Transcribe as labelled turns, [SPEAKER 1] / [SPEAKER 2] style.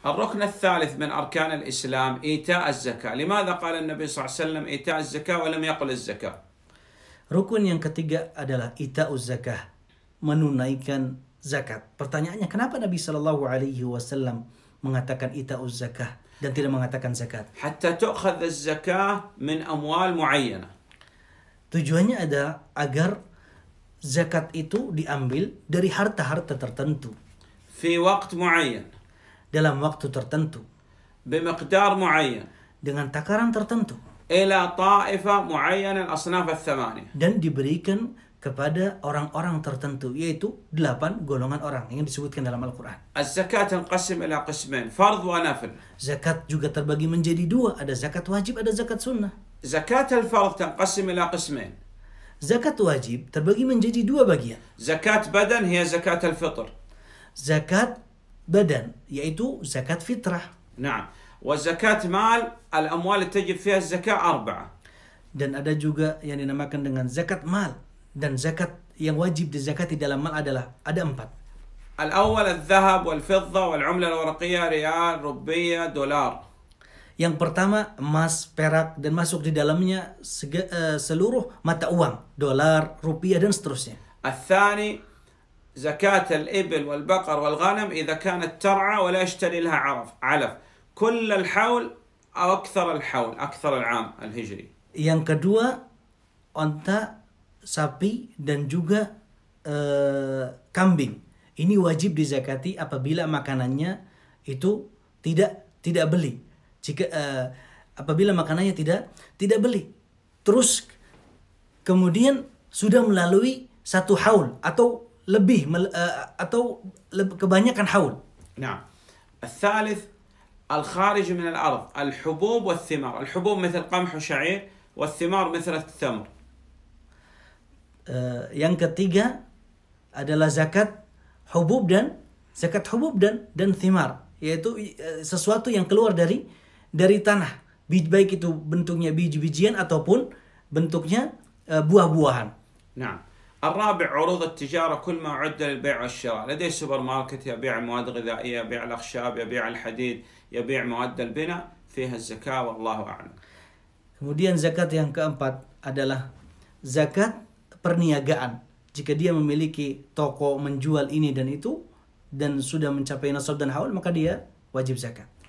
[SPEAKER 1] الركن الثالث من أركان الإسلام إيتاء الزكاة لماذا قال النبي صلى الله عليه وسلم إيتاء الزكاة ولم يقل الزكاة
[SPEAKER 2] Rukun yang ketiga adalah ita'uz zakah, menunaikan zakat. Pertanyaannya kenapa Nabi Shallallahu alaihi wasallam mengatakan ita'uz zakah dan tidak mengatakan zakat?
[SPEAKER 1] Hatta tu'khadh zakah min amwal muayyana.
[SPEAKER 2] Tujuannya ada agar zakat itu diambil dari harta-harta tertentu. Fi waqt muayyan dalam waktu tertentu بمقدار معين dengan takaran tertentu إلى
[SPEAKER 1] طائفة معينة الأصناف الثمانية
[SPEAKER 2] dan diberikan kepada orang-orang tertentu yaitu delapan golongan orang yang disebutkan dalam Al-Qur'an. zakat ila qismain, fardh Zakat juga terbagi menjadi dua, ada zakat wajib, ada zakat sunnah. Zakat al-fardh tanqasim ila qismin. Zakat wajib terbagi menjadi dua bagian.
[SPEAKER 1] Zakat badan hiya zakat al-fitr. Zakat badan yaitu
[SPEAKER 2] zakat fitrah.
[SPEAKER 1] Nah, وزكاة مال الأموال التي تجب فيها الزكاة أربعة.
[SPEAKER 2] Dan ada juga yang dinamakan dengan zakat mal dan zakat yang wajib di dalam mal adalah ada empat. Yang pertama emas, perak dan masuk di dalamnya sega, eh, seluruh mata uang, dolar, rupiah dan seterusnya.
[SPEAKER 1] الثاني زكاة الإبل والبقر والغنم إذا كانت ترعى ولا يشتري لها عرف علف كل الحول أو أكثر الحول أكثر العام الهجري
[SPEAKER 2] yang kedua onta sapi dan juga uh, kambing ini wajib dizakati apabila makanannya itu tidak tidak beli jika uh, apabila makanannya tidak tidak beli terus kemudian sudah melalui satu haul atau lebih eh, atau kebanyakan haul.
[SPEAKER 1] نعم. Nah, الثالث الخارج من الأرض الحبوب والثمار الحبوب مثل قمح وشعير والثمار مثل التمر
[SPEAKER 2] eh, yang ketiga adalah zakat hubub dan zakat hubub dan dan thimar yaitu eh, sesuatu yang keluar dari dari tanah baik itu bentuknya biji-bijian ataupun bentuknya buah-buahan.
[SPEAKER 1] Nah, الرابع عروض التجارة كل ما عد للبيع والشراء لدي سوبر ماركت يبيع مواد غذائية يبيع الأخشاب يبيع الحديد يبيع مواد البناء فيها الزكاة والله أعلم
[SPEAKER 2] Kemudian zakat yang keempat adalah zakat perniagaan. Jika dia memiliki toko menjual ini dan itu dan sudah mencapai nasab dan haul maka dia wajib zakat.